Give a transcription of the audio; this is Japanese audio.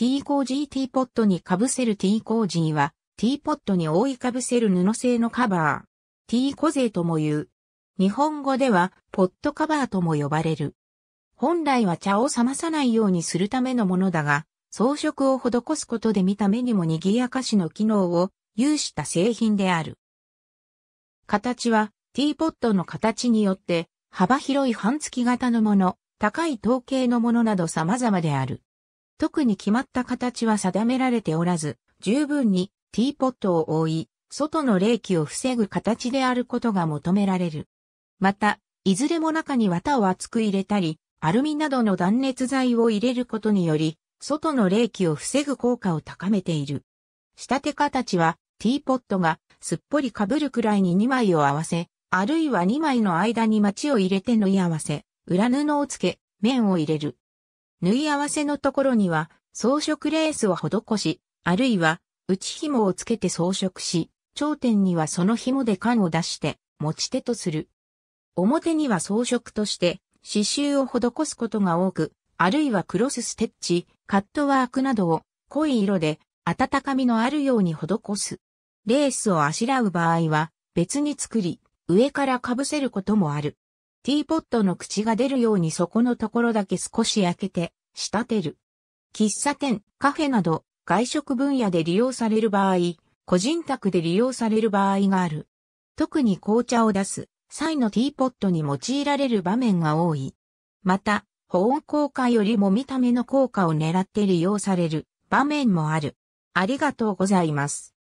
ティーコージーティーポットにかぶせるティーコージーは、ティーポットに覆いかぶせる布製のカバー、ティーコゼーとも言う。日本語では、ポットカバーとも呼ばれる。本来は茶を冷まさないようにするためのものだが、装飾を施すことで見た目にも賑やかしの機能を有した製品である。形は、ティーポットの形によって、幅広い半月型のもの、高い統計のものなど様々である。特に決まった形は定められておらず、十分にティーポットを覆い、外の冷気を防ぐ形であることが求められる。また、いずれも中に綿を厚く入れたり、アルミなどの断熱材を入れることにより、外の冷気を防ぐ効果を高めている。仕立て形は、ティーポットがすっぽり被るくらいに2枚を合わせ、あるいは2枚の間にちを入れて縫い合わせ、裏布をつけ、面を入れる。縫い合わせのところには装飾レースを施し、あるいは内紐をつけて装飾し、頂点にはその紐で缶を出して持ち手とする。表には装飾として刺繍を施すことが多く、あるいはクロスステッチ、カットワークなどを濃い色で温かみのあるように施す。レースをあしらう場合は別に作り、上から被せることもある。ティーポットの口が出るように底のところだけ少し開けて、仕立てる。喫茶店、カフェなど、外食分野で利用される場合、個人宅で利用される場合がある。特に紅茶を出す際のティーポットに用いられる場面が多い。また、保温効果よりも見た目の効果を狙って利用される場面もある。ありがとうございます。